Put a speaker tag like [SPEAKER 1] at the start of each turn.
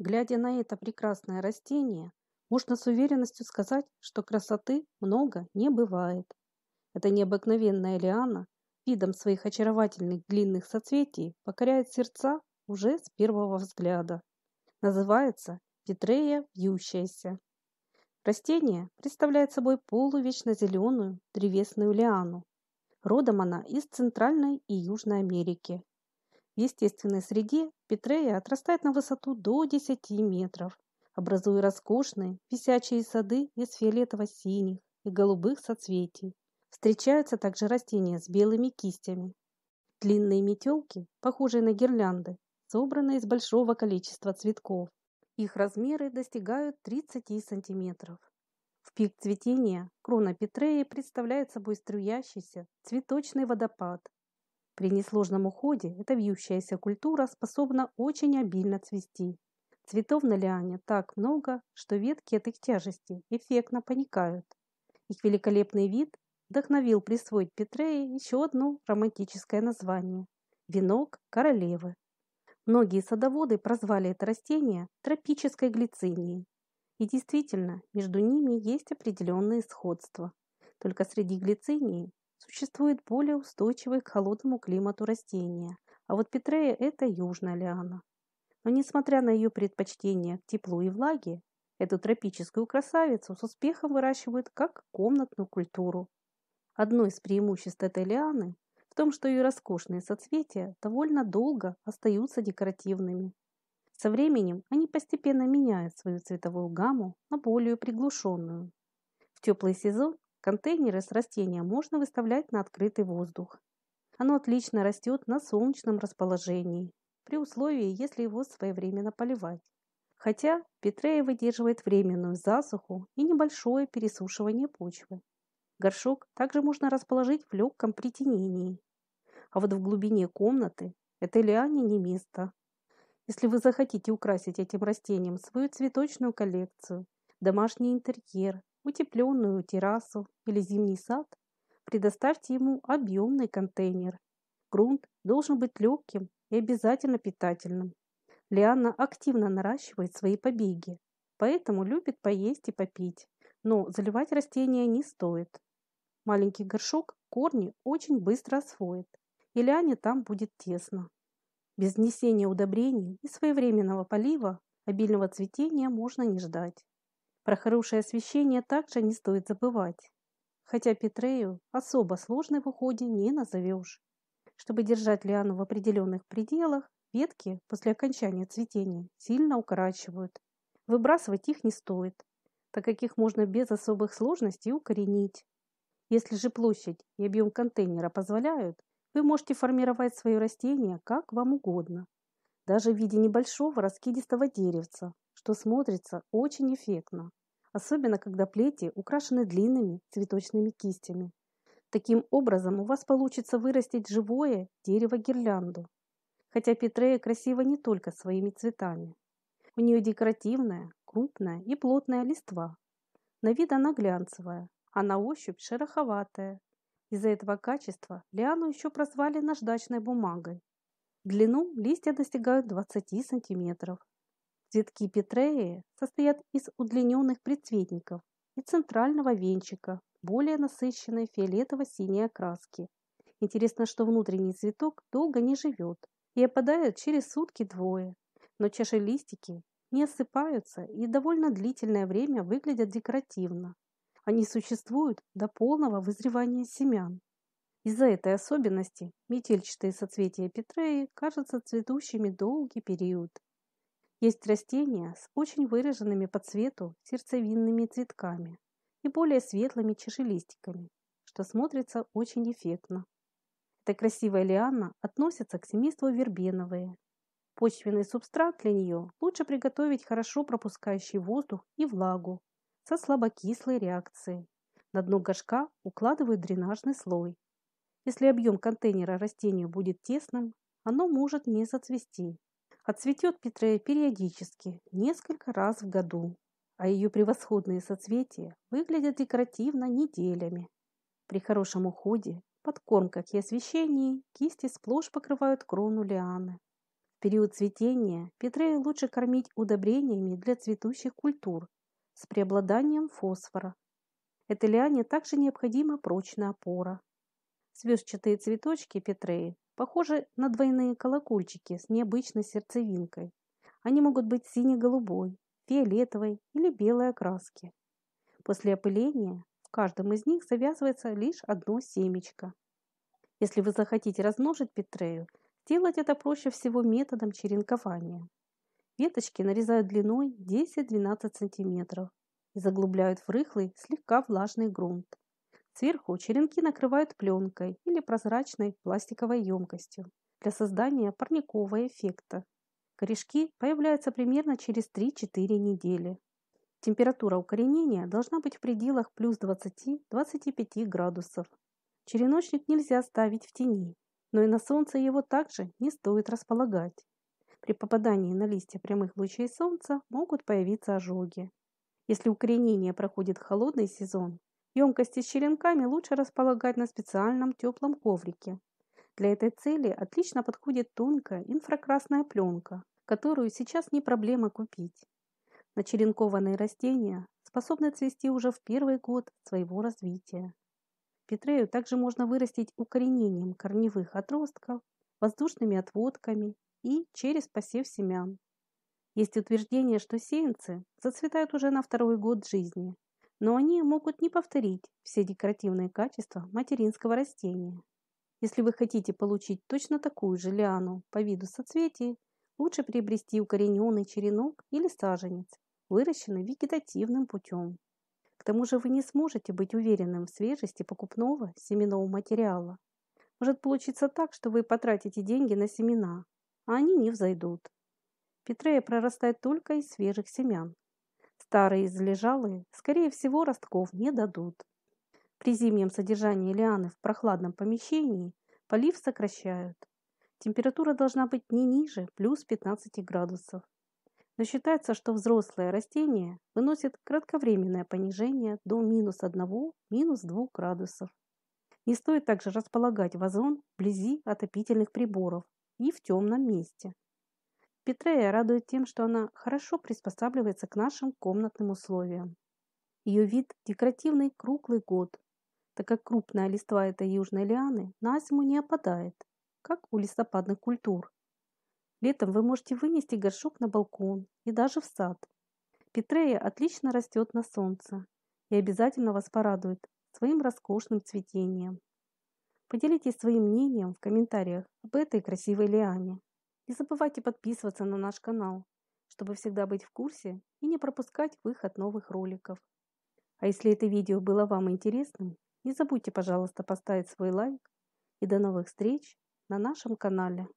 [SPEAKER 1] Глядя на это прекрасное растение, можно с уверенностью сказать, что красоты много не бывает. Эта необыкновенная лиана видом своих очаровательных длинных соцветий покоряет сердца уже с первого взгляда. Называется Петрея вьющаяся. Растение представляет собой полувечно зеленую древесную лиану. Родом она из Центральной и Южной Америки. В естественной среде петрея отрастает на высоту до 10 метров, образуя роскошные висячие сады из фиолетово-синих и голубых соцветий. Встречаются также растения с белыми кистями. Длинные метелки, похожие на гирлянды, собраны из большого количества цветков. Их размеры достигают 30 сантиметров. В пик цветения крона Петреи представляет собой струящийся цветочный водопад, при несложном уходе эта вьющаяся культура способна очень обильно цвести. Цветов на лиане так много, что ветки от их тяжести эффектно паникают. Их великолепный вид вдохновил присвоить Петрее еще одно романтическое название – венок королевы. Многие садоводы прозвали это растение тропической глицинией. И действительно, между ними есть определенные сходства. Только среди глицинии существует более устойчивые к холодному климату растения, а вот Петрея – это южная лиана. Но несмотря на ее предпочтение к теплу и влаге, эту тропическую красавицу с успехом выращивают как комнатную культуру. Одно из преимуществ этой лианы в том, что ее роскошные соцветия довольно долго остаются декоративными. Со временем они постепенно меняют свою цветовую гамму на более приглушенную. В теплый сезон Контейнеры с растением можно выставлять на открытый воздух. Оно отлично растет на солнечном расположении, при условии, если его своевременно поливать. Хотя Петрея выдерживает временную засуху и небольшое пересушивание почвы. Горшок также можно расположить в легком притенении. А вот в глубине комнаты это лиане не место. Если вы захотите украсить этим растением свою цветочную коллекцию, домашний интерьер, утепленную террасу или зимний сад, предоставьте ему объемный контейнер. Грунт должен быть легким и обязательно питательным. Лиана активно наращивает свои побеги, поэтому любит поесть и попить, но заливать растения не стоит. Маленький горшок корни очень быстро освоит, и Лиане там будет тесно. Без внесения удобрений и своевременного полива обильного цветения можно не ждать. Про хорошее освещение также не стоит забывать. Хотя Петрею особо сложной в уходе не назовешь. Чтобы держать лиану в определенных пределах, ветки после окончания цветения сильно укорачивают. Выбрасывать их не стоит, так как их можно без особых сложностей укоренить. Если же площадь и объем контейнера позволяют, вы можете формировать свое растение как вам угодно, даже в виде небольшого раскидистого деревца, что смотрится очень эффектно, особенно когда плети украшены длинными цветочными кистями. Таким образом у вас получится вырастить живое дерево-гирлянду. Хотя Петрея красива не только своими цветами. У нее декоративная, крупная и плотная листва. На вид она глянцевая, а на ощупь шероховатая. Из-за этого качества лиану еще прозвали наждачной бумагой. длину листья достигают 20 сантиметров, Цветки петреи состоят из удлиненных предцветников и центрального венчика, более насыщенной фиолетово-синей окраски. Интересно, что внутренний цветок долго не живет и опадает через сутки-двое, но чашелистики не осыпаются и довольно длительное время выглядят декоративно. Они существуют до полного вызревания семян. Из-за этой особенности метельчатые соцветия петреи кажутся цветущими долгий период. Есть растения с очень выраженными по цвету сердцевинными цветками и более светлыми чашелистиками, что смотрится очень эффектно. Эта красивая лиана относится к семейству вербеновые. Почвенный субстрат для нее лучше приготовить хорошо пропускающий воздух и влагу со слабокислой реакцией. На дно горшка укладывают дренажный слой. Если объем контейнера растению будет тесным, оно может не зацвести а цветет Петрея периодически, несколько раз в году, а ее превосходные соцветия выглядят декоративно неделями. При хорошем уходе, подкормках и освещении кисти сплошь покрывают крону лианы. В период цветения Петрея лучше кормить удобрениями для цветущих культур с преобладанием фосфора. Этой лиане также необходима прочная опора, Звездчатые цветочки Петреи похожи на двойные колокольчики с необычной сердцевинкой. Они могут быть сине-голубой, фиолетовой или белой окраски. После опыления в каждом из них завязывается лишь одно семечко. Если вы захотите размножить петрею, сделать это проще всего методом черенкования. Веточки нарезают длиной 10-12 см и заглубляют в рыхлый, слегка влажный грунт. Сверху черенки накрывают пленкой или прозрачной пластиковой емкостью для создания парникового эффекта. Корешки появляются примерно через 3-4 недели. Температура укоренения должна быть в пределах плюс 20-25 градусов. Череночник нельзя ставить в тени, но и на солнце его также не стоит располагать. При попадании на листья прямых лучей солнца могут появиться ожоги. Если укоренение проходит в холодный сезон, Емкости с черенками лучше располагать на специальном теплом коврике. Для этой цели отлично подходит тонкая инфракрасная пленка, которую сейчас не проблема купить. Начеренкованные растения способны цвести уже в первый год своего развития. Петрею также можно вырастить укоренением корневых отростков, воздушными отводками и через посев семян. Есть утверждение, что сеянцы зацветают уже на второй год жизни, но они могут не повторить все декоративные качества материнского растения. Если вы хотите получить точно такую же лиану по виду соцветий, лучше приобрести укорененный черенок или саженец, выращенный вегетативным путем. К тому же вы не сможете быть уверенным в свежести покупного семенного материала. Может получиться так, что вы потратите деньги на семена, а они не взойдут. Петрея прорастает только из свежих семян, Старые излежалые, скорее всего, ростков не дадут. При зимнем содержании лианы в прохладном помещении полив сокращают. Температура должна быть не ниже плюс 15 градусов. Но считается, что взрослое растение выносит кратковременное понижение до минус 1-2 минус градусов. Не стоит также располагать вазон вблизи отопительных приборов и в темном месте. Петрея радует тем, что она хорошо приспосабливается к нашим комнатным условиям. Ее вид – декоративный круглый год, так как крупная листва этой южной лианы на зиму не опадает, как у листопадных культур. Летом вы можете вынести горшок на балкон и даже в сад. Петрея отлично растет на солнце и обязательно вас порадует своим роскошным цветением. Поделитесь своим мнением в комментариях об этой красивой лиане. Не забывайте подписываться на наш канал, чтобы всегда быть в курсе и не пропускать выход новых роликов. А если это видео было вам интересным, не забудьте, пожалуйста, поставить свой лайк. И до новых встреч на нашем канале.